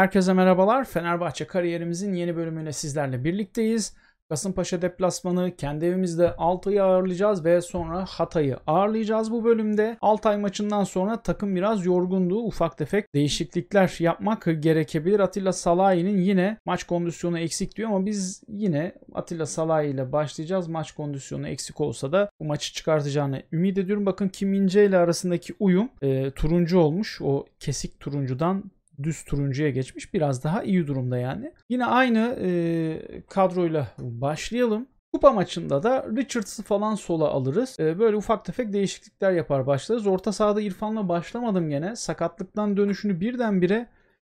Herkese merhabalar. Fenerbahçe kariyerimizin yeni bölümüne sizlerle birlikteyiz. Kasımpaşa deplasmanı kendi evimizde Altay'ı ağırlayacağız ve sonra Hatay'ı ağırlayacağız bu bölümde. Altay maçından sonra takım biraz yorgundu. Ufak tefek değişiklikler yapmak gerekebilir. Atilla Salahi'nin yine maç kondisyonu eksik diyor ama biz yine Atilla Salahi ile başlayacağız. Maç kondisyonu eksik olsa da bu maçı çıkartacağını ümit ediyorum. Bakın Kim Mince ile arasındaki uyum e, turuncu olmuş. O kesik turuncudan düz turuncuya geçmiş. Biraz daha iyi durumda yani. Yine aynı e, kadroyla başlayalım. Kupa maçında da Richards'ı falan sola alırız. Ee, böyle ufak tefek değişiklikler yapar başlarız. Orta sahada İrfan'la başlamadım gene. Sakatlıktan dönüşünü birdenbire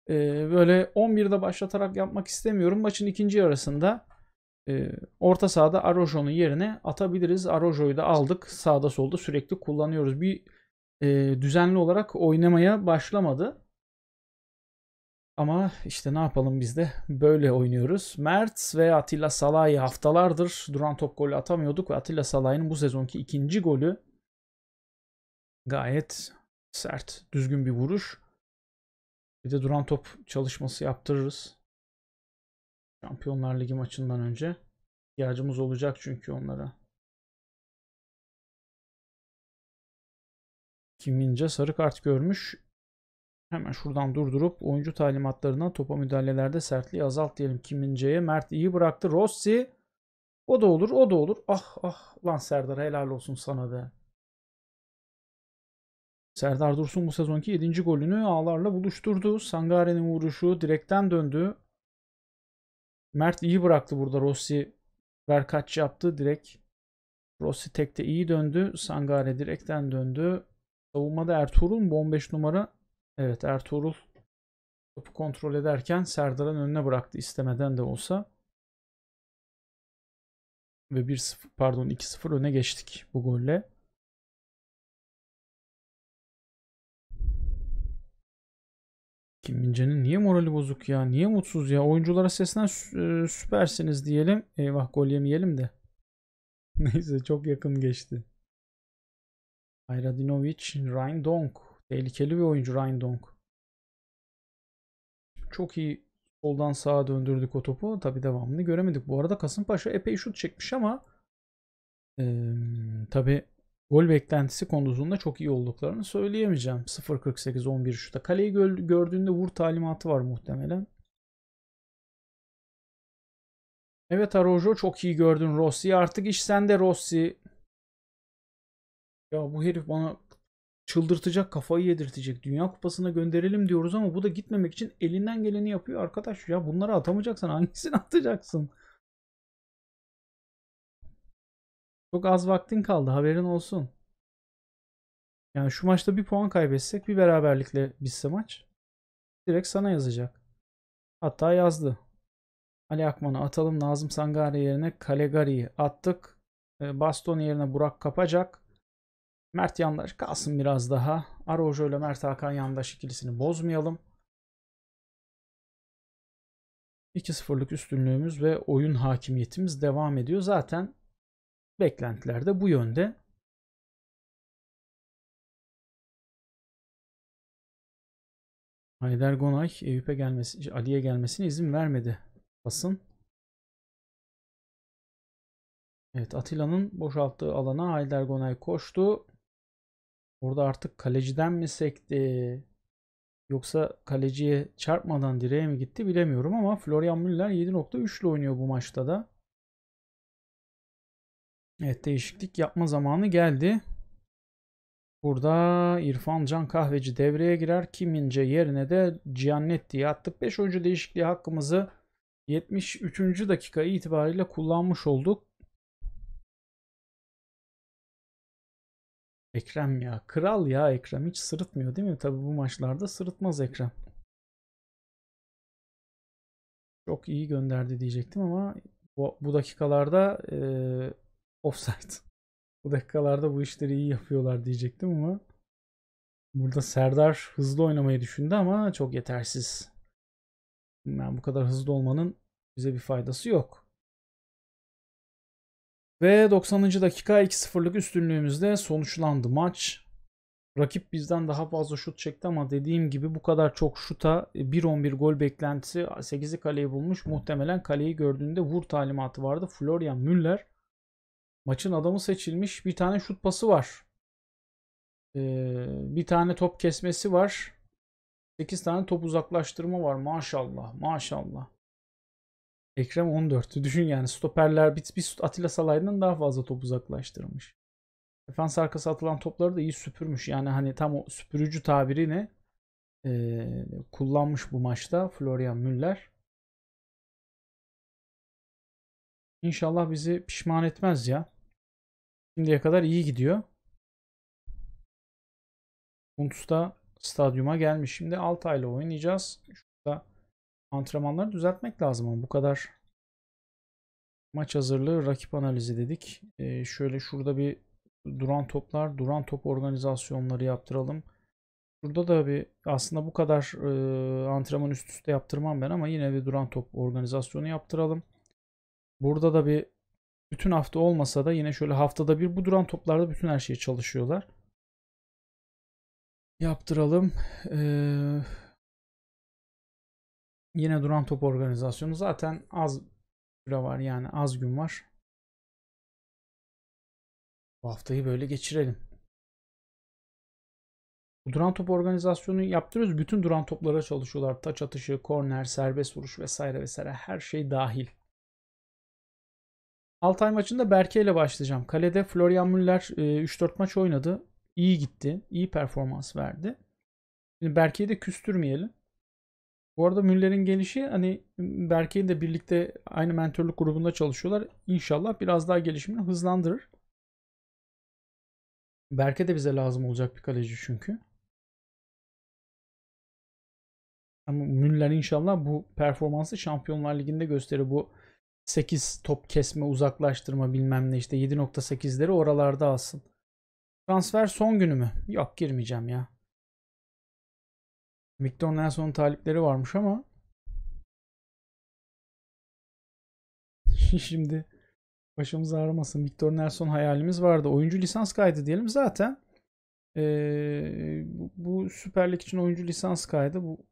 e, böyle 11'de başlatarak yapmak istemiyorum. Maçın ikinci yarısında e, orta sahada Arojo'nun yerine atabiliriz. Arojo'yu da aldık. Sağda solda sürekli kullanıyoruz. Bir e, düzenli olarak oynamaya başlamadı. Ama işte ne yapalım biz de böyle oynuyoruz. Mert ve Atilla Salay haftalardır duran top golü atamıyorduk ve Atilla Salah'ın bu sezonki ikinci golü gayet sert, düzgün bir vuruş. Bir de duran top çalışması yaptırırız. Şampiyonlar Ligi maçından önce ihtiyacımız olacak çünkü onlara. Kimince sarı kart görmüş. Hemen şuradan durdurup oyuncu talimatlarına topa müdahalelerde sertliği azalt diyelim. Kimince'ye Mert iyi bıraktı. Rossi o da olur o da olur. Ah ah lan Serdar helal olsun sana be. Serdar Dursun bu sezonki 7. golünü ağlarla buluşturdu. Sangare'nin vuruşu direkten döndü. Mert iyi bıraktı burada. Rossi verkaç yaptı direkt. Rossi tekte iyi döndü. Sangare direkten döndü. Savunmada Ertuğrul mu? 15 numara Evet Ertuğrul topu kontrol ederken Serdar'ın önüne bıraktı istemeden de olsa. Ve 1-0 pardon 2-0 öne geçtik bu golle. Kim Mince'nin niye morali bozuk ya? Niye mutsuz ya? Oyunculara seslen e, süpersiniz diyelim. Eyvah gol yemeyelim de. Neyse çok yakın geçti. Ayradinovic, Ryan Donk. Tehlikeli bir oyuncu Ryan Dong. Çok iyi soldan sağa döndürdük o topu. Tabi devamını göremedik. Bu arada Kasımpaşa epey şut çekmiş ama e, tabi gol beklentisi konusunda çok iyi olduklarını söyleyemeyeceğim. 0-48-11 şuta. Kaleyi gördüğünde vur talimatı var muhtemelen. Evet Arojo çok iyi gördün Rossi. Artık iş sende Rossi. Ya bu herif bana çıldırtacak, kafayı yedirtecek. Dünya Kupası'na gönderelim diyoruz ama bu da gitmemek için elinden geleni yapıyor arkadaş. Ya bunları atamayacaksan hangisini atacaksın? Çok az vaktin kaldı haberin olsun. Yani şu maçta bir puan kaybetsek bir beraberlikle bitse maç direkt sana yazacak. Hatta yazdı. Ali Akman'ı atalım Nazım Sangari yerine Kalegari'yi attık. E, Baston yerine Burak Kapacak. Mert Yandaş kalsın biraz daha. Arojo ile Mert Hakan Yandaş ikilisini bozmayalım. 2-0'lık üstünlüğümüz ve oyun hakimiyetimiz devam ediyor. Zaten beklentiler de bu yönde. Haydar Gonay Eyüp'e gelmesi, Ali'ye gelmesine izin vermedi. Basın. Evet Atilla'nın boşalttığı alana Haydar Gonay koştu. Orada artık kaleciden mi sekti? Yoksa kaleciye çarpmadan direğe mi gitti bilemiyorum ama Florian Müller 7.3 ile oynuyor bu maçta da. Evet değişiklik yapma zamanı geldi. Burada İrfan Can Kahveci devreye girer. Kimince yerine de Giannetti'yi attık. 5 oyuncu değişikliği hakkımızı 73. dakika itibariyle kullanmış olduk. Ekrem ya. Kral ya Ekrem. Hiç sırıtmıyor değil mi? Tabi bu maçlarda sırıtmaz Ekrem. Çok iyi gönderdi diyecektim ama bu, bu dakikalarda e, offside. Bu dakikalarda bu işleri iyi yapıyorlar diyecektim ama burada Serdar hızlı oynamayı düşündü ama çok yetersiz. Yani bu kadar hızlı olmanın bize bir faydası yok. Ve 90. dakika 2-0'lık üstünlüğümüzde sonuçlandı maç. Rakip bizden daha fazla şut çekti ama dediğim gibi bu kadar çok şuta 1-11 e, gol beklentisi 8'i kaleyi bulmuş. Muhtemelen kaleyi gördüğünde vur talimatı vardı. Florian Müller maçın adamı seçilmiş. Bir tane şut pası var. Ee, bir tane top kesmesi var. 8 tane top uzaklaştırma var maşallah maşallah. Ekrem 14. Düşün yani stoperler bir, bir Atilla Salay'dan daha fazla top uzaklaştırmış. Defans arkası atılan topları da iyi süpürmüş. Yani hani tam o süpürücü tabirini e, ee, kullanmış bu maçta Florian Müller. İnşallah bizi pişman etmez ya. Şimdiye kadar iyi gidiyor. Buntus da stadyuma gelmiş. Şimdi Altay'la oynayacağız antrenmanları düzeltmek lazım ama bu kadar maç hazırlığı, rakip analizi dedik. Ee, şöyle şurada bir duran toplar, duran top organizasyonları yaptıralım. Burada da bir aslında bu kadar e, antrenman üst üste yaptırmam ben ama yine bir duran top organizasyonu yaptıralım. Burada da bir bütün hafta olmasa da yine şöyle haftada bir bu duran toplarda bütün her şeyi çalışıyorlar. Yaptıralım. Ee, Yine duran top organizasyonu zaten az süre var yani az gün var. Bu haftayı böyle geçirelim. Bu duran top organizasyonu yaptırıyoruz. Bütün duran toplara çalışıyorlar. Taç atışı, korner, serbest vuruş vesaire vesaire her şey dahil. Altay maçında Berke ile başlayacağım. Kalede Florian Müller 3-4 e, maç oynadı. İyi gitti. İyi performans verdi. Şimdi Berke'yi de küstürmeyelim. Bu arada Müller'in gelişi hani Berke'yi de birlikte aynı mentorluk grubunda çalışıyorlar. İnşallah biraz daha gelişimini hızlandırır. Berke de bize lazım olacak bir kaleci çünkü. Ama Müller inşallah bu performansı Şampiyonlar Ligi'nde gösterir. Bu 8 top kesme, uzaklaştırma bilmem ne işte 7.8'leri oralarda alsın. Transfer son günü mü? Yok girmeyeceğim ya. Victor Nelson talipleri varmış ama şimdi başımız ağrımasın. Victor Nelson hayalimiz vardı. Oyuncu lisans kaydı diyelim zaten. Ee, bu, bu Süper Lig için oyuncu lisans kaydı. Bu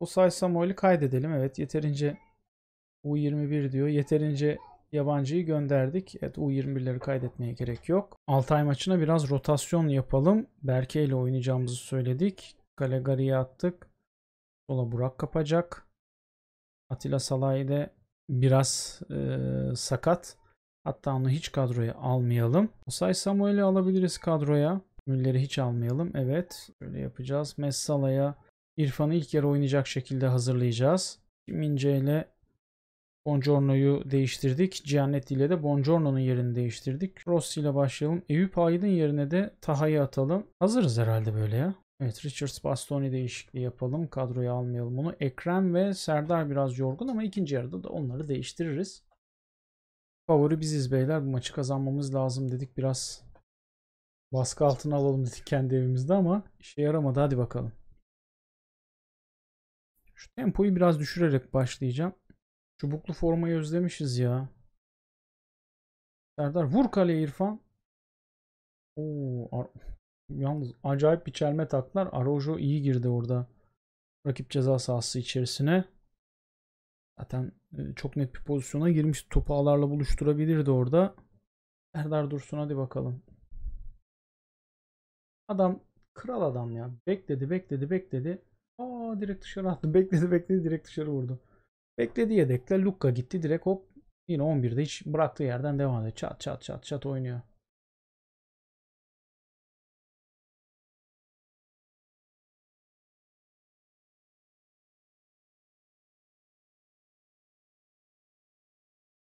Osay Samuel'i kaydedelim. Evet yeterince U21 diyor. Yeterince Yabancıyı gönderdik. Evet U21'leri kaydetmeye gerek yok. Altay maçına biraz rotasyon yapalım. Berke ile oynayacağımızı söyledik. Kalegari'ye attık. Sola Burak kapacak. Atilla Salay de biraz e, sakat. Hatta onu hiç kadroya almayalım. Osay Samuel'i alabiliriz kadroya. Müller'i hiç almayalım. Evet. Öyle yapacağız. Messala'ya İrfan'ı ilk yarı oynayacak şekilde hazırlayacağız. Mince ile Bongiorno'yu değiştirdik. Giannetti ile de Bongiorno'nun yerini değiştirdik. Rossi ile başlayalım. Eyüp Aydın yerine de Taha'yı atalım. Hazırız herhalde böyle ya. Evet Richards Bastoni değişikliği yapalım. Kadroya almayalım onu. Ekrem ve Serdar biraz yorgun ama ikinci yarıda da onları değiştiririz. Favori biziz beyler. Bu maçı kazanmamız lazım dedik. Biraz baskı altına alalım dedik kendi evimizde ama işe yaramadı. Hadi bakalım. Şu tempoyu biraz düşürerek başlayacağım. Çubuklu formayı özlemişiz ya. Serdar vur kaleye İrfan. Oo, yalnız acayip bir çelme taklar. Arojo iyi girdi orada. Rakip ceza sahası içerisine. Zaten e, çok net bir pozisyona girmiş. Topu ağlarla buluşturabilirdi orada. Serdar Dursun hadi bakalım. Adam kral adam ya. Bekledi bekledi bekledi. Aa direkt dışarı attı. Bekledi bekledi direkt dışarı vurdu. Bekledi yedekle Luka gitti direkt hop yine 11'de hiç bıraktığı yerden devam ediyor. Çat çat çat çat oynuyor.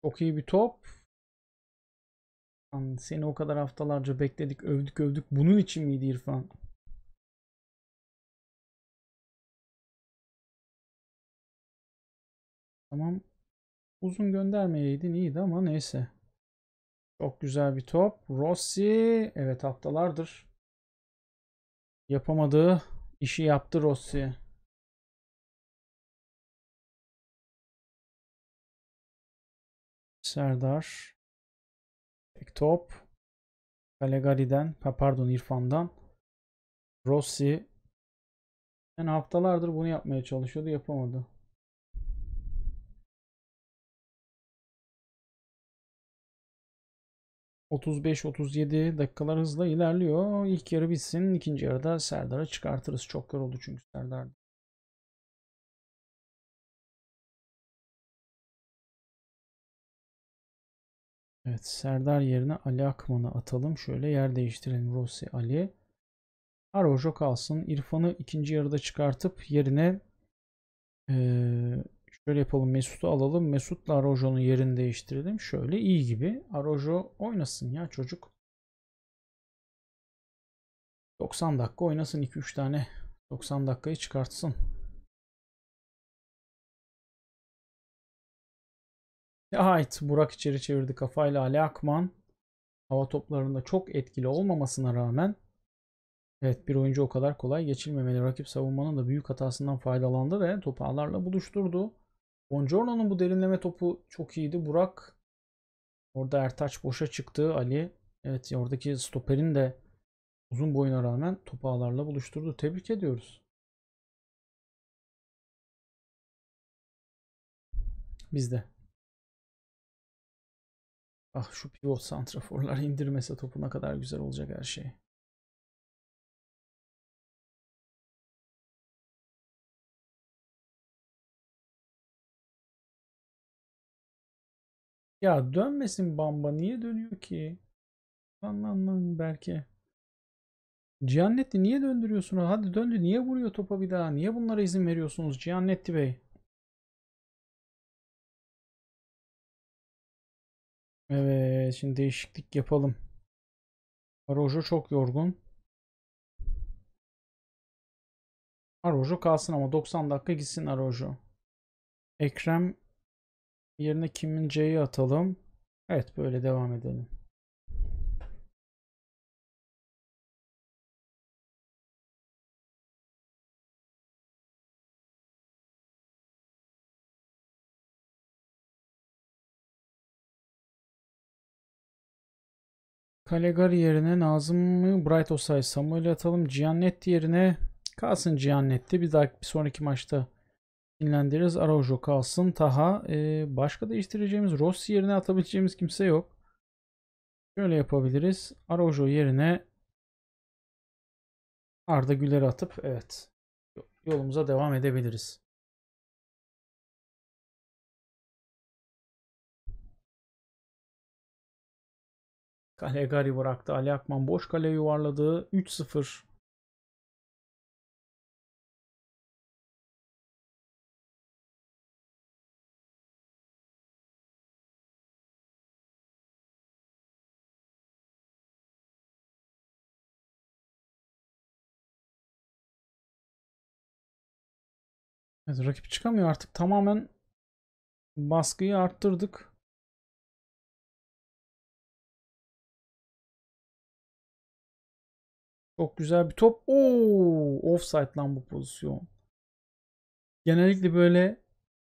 Çok iyi bir top. Seni o kadar haftalarca bekledik, övdük övdük. Bunun için miydi İrfan? Tamam. Uzun göndermeyeydin iyiydi ama neyse. Çok güzel bir top. Rossi. Evet haftalardır yapamadığı işi yaptı Rossi. Serdar. Tek top. Kalegari'den, pardon İrfan'dan. Rossi. Yani haftalardır bunu yapmaya çalışıyordu, yapamadı. 35-37 dakikalar hızla ilerliyor. İlk yarı bitsin. ikinci yarıda Serdar'ı çıkartırız. Çok yoruldu çünkü Serdar. Evet Serdar yerine Ali Akman'ı atalım. Şöyle yer değiştirelim. Rossi Ali. Arojo kalsın. İrfan'ı ikinci yarıda çıkartıp yerine ee, Şöyle yapalım Mesut'u alalım. Mesut'la Arojo'nun yerini değiştirelim. Şöyle iyi gibi. Arojo oynasın ya çocuk. 90 dakika oynasın 2-3 tane 90 dakikayı çıkartsın. Ait Burak içeri çevirdi kafayla Ali Akman. Hava toplarında çok etkili olmamasına rağmen evet bir oyuncu o kadar kolay geçilmemeli. Rakip savunmanın da büyük hatasından faydalandı ve topu ağlarla buluşturdu. Bongiorno'nun bu derinleme topu çok iyiydi. Burak orada Ertaç boşa çıktı. Ali evet oradaki stoperin de uzun boyuna rağmen topu ağlarla buluşturdu. Tebrik ediyoruz. Bizde. Ah şu pivot santraforlar indirmese topu ne kadar güzel olacak her şey. Ya dönmesin Bamba niye dönüyor ki? Lan lan lan belki. Cihannetti niye döndürüyorsun? Hadi döndü niye vuruyor topa bir daha? Niye bunlara izin veriyorsunuz Cihannetti Bey? Evet şimdi değişiklik yapalım. Rojo çok yorgun. Arojo kalsın ama 90 dakika gitsin Arojo. Ekrem Yerine Kimin C'yi atalım. Evet böyle devam edelim. Calegari yerine Nazım mı? Bright Osay Samuel'i atalım. Giannetti yerine kalsın Giannetti. Bir dahaki bir sonraki maçta dinlendiririz. Araujo kalsın. Taha. E, başka değiştireceğimiz Rossi yerine atabileceğimiz kimse yok. Şöyle yapabiliriz. Araujo yerine Arda Güler atıp evet yolumuza devam edebiliriz. Kalegari bıraktı. Ali Akman boş kale yuvarladı. 3-0 Evet rakip çıkamıyor artık tamamen baskıyı arttırdık. Çok güzel bir top. Oo, offside lan bu pozisyon. Genellikle böyle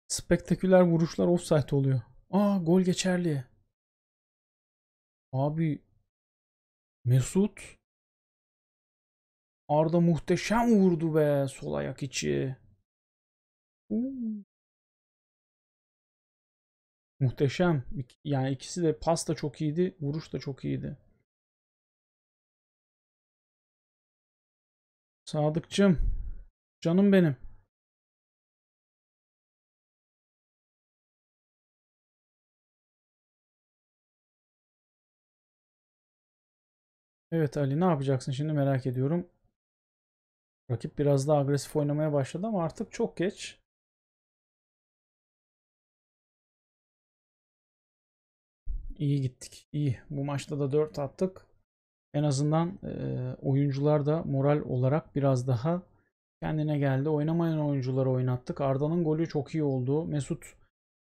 spektaküler vuruşlar offside oluyor. Aa gol geçerli. Abi Mesut Arda muhteşem vurdu be sol ayak içi. Muhteşem. Yani ikisi de pas da çok iyiydi, vuruş da çok iyiydi. Sadıkçım, canım benim. Evet Ali ne yapacaksın şimdi merak ediyorum. Rakip biraz daha agresif oynamaya başladı ama artık çok geç. iyi gittik. İyi. Bu maçta da 4 attık. En azından e, oyuncular da moral olarak biraz daha kendine geldi. Oynamayan oyuncuları oynattık. Arda'nın golü çok iyi oldu. Mesut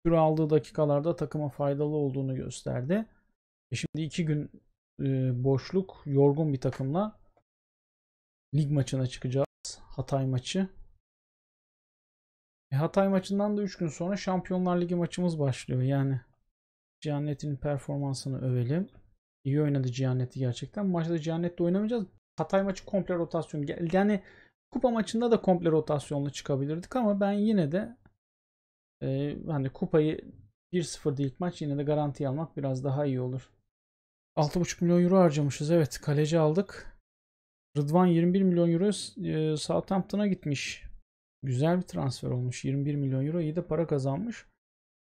süre aldığı dakikalarda takıma faydalı olduğunu gösterdi. E şimdi iki gün e, boşluk, yorgun bir takımla lig maçına çıkacağız. Hatay maçı. E, Hatay maçından da 3 gün sonra Şampiyonlar Ligi maçımız başlıyor. Yani Cihanet'in performansını övelim. İyi oynadı Cihanet'i gerçekten. Maçta Cihannet'le oynamayacağız. Hatay maçı komple rotasyon. geldi Yani kupa maçında da komple rotasyonla çıkabilirdik ama ben yine de e, hani kupayı 1-0 değil maç yine de garanti almak biraz daha iyi olur. 6,5 milyon euro harcamışız. Evet kaleci aldık. Rıdvan 21 milyon euro e, Southampton'a gitmiş. Güzel bir transfer olmuş. 21 milyon euro iyi de para kazanmış.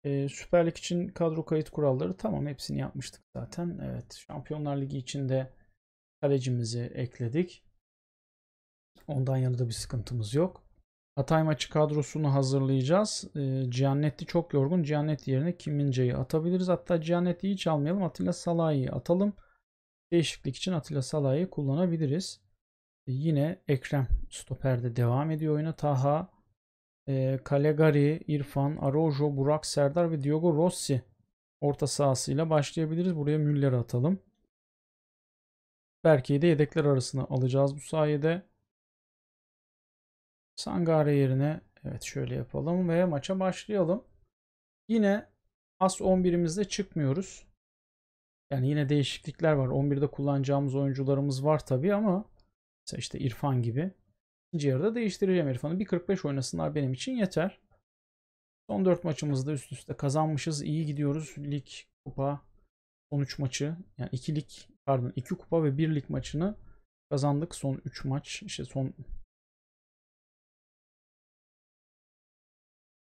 E, Süper Lig için kadro kayıt kuralları tamam hepsini yapmıştık zaten. Evet Şampiyonlar Ligi için de kalecimizi ekledik. Ondan yanında bir sıkıntımız yok. Hatay maçı kadrosunu hazırlayacağız. E, ee, Giannetti çok yorgun. Giannetti yerine Kimince'yi atabiliriz. Hatta Giannetti'yi hiç almayalım. Atilla Salah'ı atalım. Değişiklik için Atilla Salah'ı kullanabiliriz. Ee, yine Ekrem stoperde devam ediyor oyuna. Taha Kalegari, ee, İrfan, Arojo, Burak Serdar ve Diogo Rossi orta sahasıyla başlayabiliriz. Buraya Müller atalım. Berke'yi de yedekler arasına alacağız bu sayede. Sangare yerine evet şöyle yapalım ve maça başlayalım. Yine as 11'imizde çıkmıyoruz. Yani yine değişiklikler var. 11'de kullanacağımız oyuncularımız var tabi ama işte İrfan gibi İkinci yarıda değiştireceğim hani İrfan'ı. 1.45 oynasınlar benim için yeter. Son 4 maçımızda üst üste kazanmışız. İyi gidiyoruz. Lig, kupa, 13 maçı yani 2 lig pardon 2 kupa ve 1 lig maçını kazandık. Son 3 maç işte son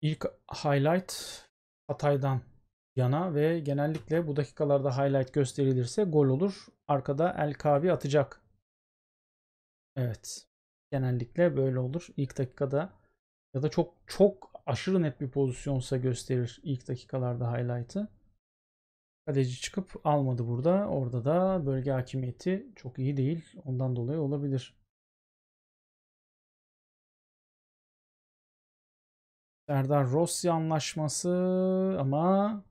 ilk highlight Hatay'dan yana ve genellikle bu dakikalarda highlight gösterilirse gol olur. Arkada El Kavi atacak. Evet genellikle böyle olur. İlk dakikada ya da çok çok aşırı net bir pozisyonsa gösterir ilk dakikalarda highlight'ı. Kaleci çıkıp almadı burada. Orada da bölge hakimiyeti çok iyi değil. Ondan dolayı olabilir. Serdar Rossi anlaşması ama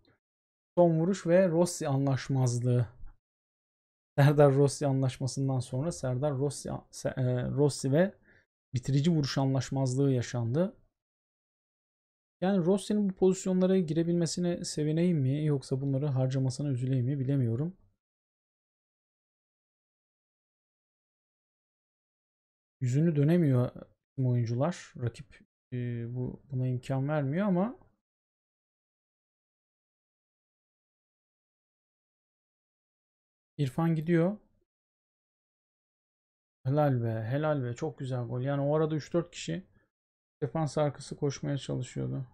son vuruş ve Rossi anlaşmazlığı. Serdar Rossi anlaşmasından sonra Serdar Rossi, e, Rossi ve bitirici vuruş anlaşmazlığı yaşandı. Yani Rossi'nin bu pozisyonlara girebilmesine sevineyim mi yoksa bunları harcamasına üzüleyim mi bilemiyorum. Yüzünü dönemiyor oyuncular. Rakip e, bu buna imkan vermiyor ama İrfan gidiyor. Helal be, helal be. Çok güzel gol. Yani o arada 3-4 kişi defans arkası koşmaya çalışıyordu.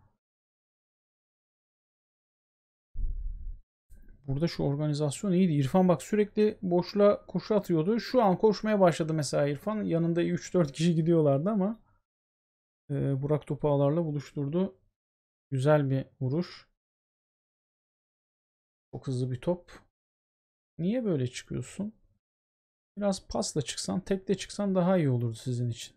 Burada şu organizasyon iyiydi. İrfan bak sürekli boşla koşu atıyordu. Şu an koşmaya başladı mesela İrfan. Yanında 3-4 kişi gidiyorlardı ama e, Burak topu ağlarla buluşturdu. Güzel bir vuruş. Çok hızlı bir top. Niye böyle çıkıyorsun? Biraz pasla çıksan, tekte çıksan daha iyi olurdu sizin için.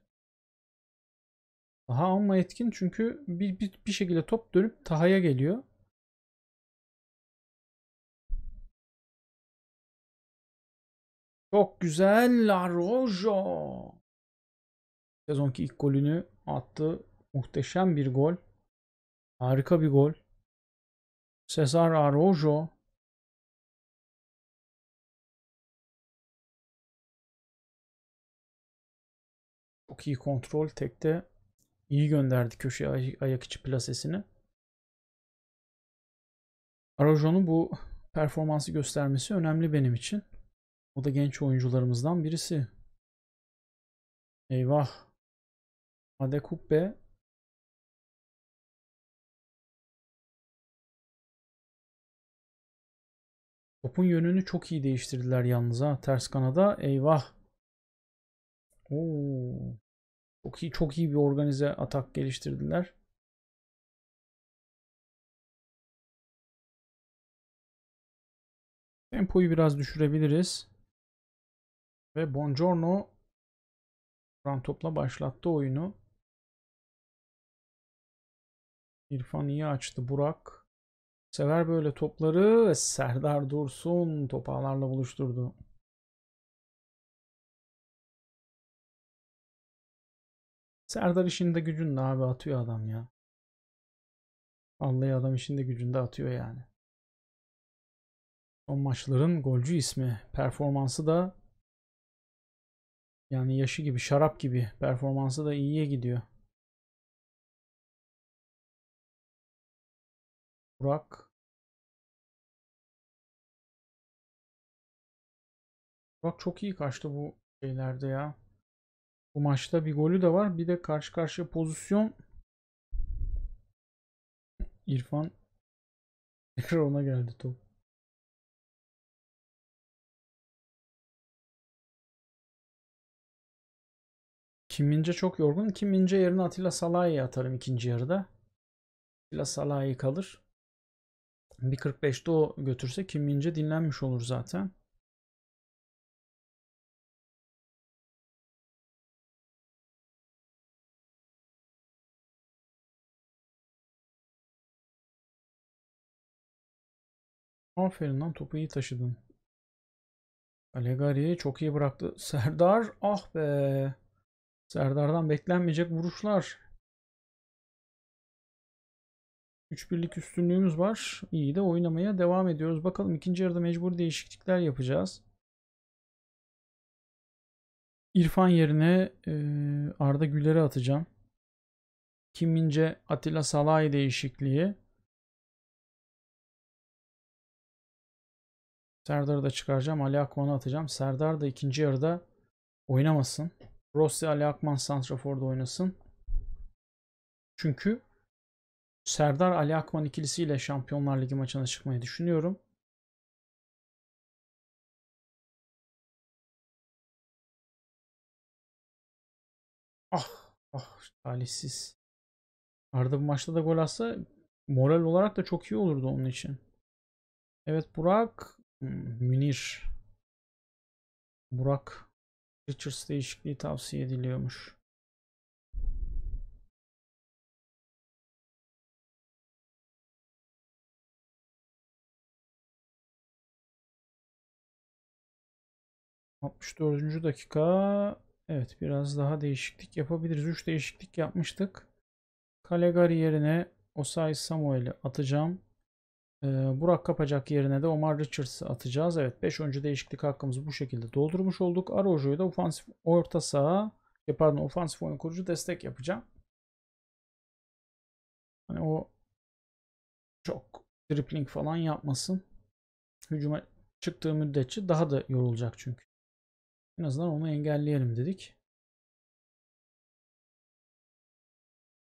Daha ama etkin çünkü bir, bir, bir şekilde top dönüp Taha'ya geliyor. Çok güzel La Rojo. Sezonki ilk golünü attı. Muhteşem bir gol. Harika bir gol. Cesar Arrojo Çok iyi kontrol. Tekte iyi gönderdi köşeye ay ayak içi plasesini. Arajon'un bu performansı göstermesi önemli benim için. O da genç oyuncularımızdan birisi. Eyvah. Adekuppe Topun yönünü çok iyi değiştirdiler yalnız ha. Ters kanada. Eyvah. Oo. Çok iyi, çok iyi bir organize atak geliştirdiler. Tempoyu biraz düşürebiliriz. Ve Bongiorno Duran topla başlattı oyunu. İrfan iyi açtı. Burak sever böyle topları ve Serdar Dursun topağlarla buluşturdu. Serdar işinde gücünde abi atıyor adam ya. Vallahi adam işinde gücünde atıyor yani. Son maçların golcü ismi. Performansı da yani yaşı gibi, şarap gibi. Performansı da iyiye gidiyor. Burak. Burak çok iyi kaçtı bu şeylerde ya. Bu maçta bir golü de var. Bir de karşı karşıya pozisyon. İrfan tekrar ona geldi top. Kimince çok yorgun. Kimince Mince yerine Atilla Salahi'ye atarım ikinci yarıda. Atilla Salahi kalır. 1.45'te o götürse Kimince dinlenmiş olur zaten. Aferin lan topu iyi taşıdın. Allegari'yi çok iyi bıraktı. Serdar ah be. Serdar'dan beklenmeyecek vuruşlar. 3 birlik üstünlüğümüz var. İyi de oynamaya devam ediyoruz. Bakalım ikinci yarıda mecbur değişiklikler yapacağız. İrfan yerine e, Arda Güler'i atacağım. Kimince Atilla Salay değişikliği. Serdar'ı da çıkaracağım. Ali Akman'ı atacağım. Serdar da ikinci yarıda oynamasın. Rossi Ali Akman Santrafor'da oynasın. Çünkü Serdar Ali Akman ikilisiyle Şampiyonlar Ligi maçına çıkmayı düşünüyorum. Ah ah talihsiz. Arda bu maçta da gol atsa moral olarak da çok iyi olurdu onun için. Evet Burak Münir Burak Richards değişikliği tavsiye ediliyormuş. dördüncü dakika evet biraz daha değişiklik yapabiliriz. 3 değişiklik yapmıştık. Kalegari yerine Osay Samuel'i atacağım. Ee, Burak Kapacak yerine de Omar Richards'ı atacağız. Evet 5 oyuncu değişiklik hakkımızı bu şekilde doldurmuş olduk. Arojo'yu da ofansif orta saha e, pardon ofansif oyun kurucu destek yapacağım. Hani o çok dribbling falan yapmasın. Hücuma çıktığı müddetçe daha da yorulacak çünkü. En azından onu engelleyelim dedik.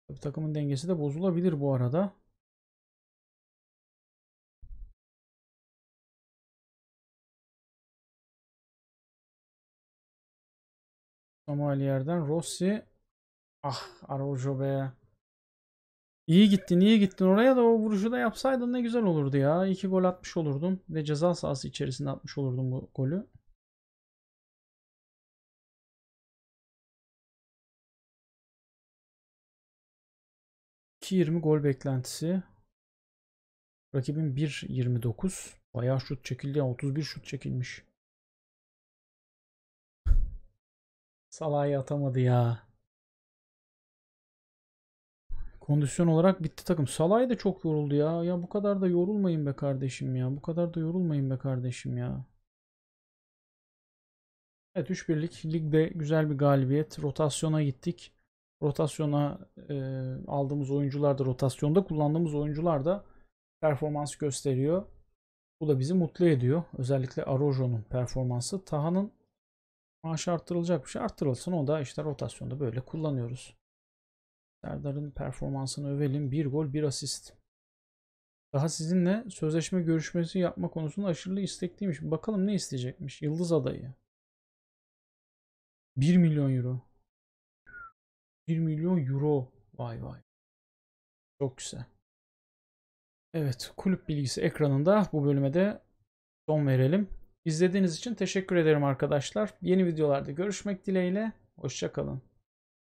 Tabii takımın dengesi de bozulabilir bu arada. yerden Rossi. Ah Araujo be. İyi gittin iyi gittin. Oraya da o vuruşu da yapsaydın ne güzel olurdu ya. İki gol atmış olurdum Ve ceza sahası içerisinde atmış olurdum bu golü. yirmi gol beklentisi. Rakibin 1.29. Bayağı şut çekildi. Yani 31 şut çekilmiş. Salah'ı atamadı ya. Kondisyon olarak bitti takım. Salah'ı da çok yoruldu ya. Ya bu kadar da yorulmayın be kardeşim ya. Bu kadar da yorulmayın be kardeşim ya. Evet 3 birlik ligde güzel bir galibiyet. Rotasyona gittik. Rotasyona e, aldığımız oyuncular da rotasyonda kullandığımız oyuncular da performans gösteriyor. Bu da bizi mutlu ediyor. Özellikle Arojo'nun performansı. Taha'nın Maaş arttırılacak bir şey arttırılsın. O da işte rotasyonda böyle kullanıyoruz. Serdar'ın performansını övelim. Bir gol bir asist. Daha sizinle sözleşme görüşmesi yapma konusunda aşırı istekliymiş. Bakalım ne isteyecekmiş. Yıldız adayı. 1 milyon euro. 1 milyon euro. Vay vay. Çok güzel. Evet kulüp bilgisi ekranında bu bölüme de son verelim. İzlediğiniz için teşekkür ederim arkadaşlar. Yeni videolarda görüşmek dileğiyle. Hoşçakalın.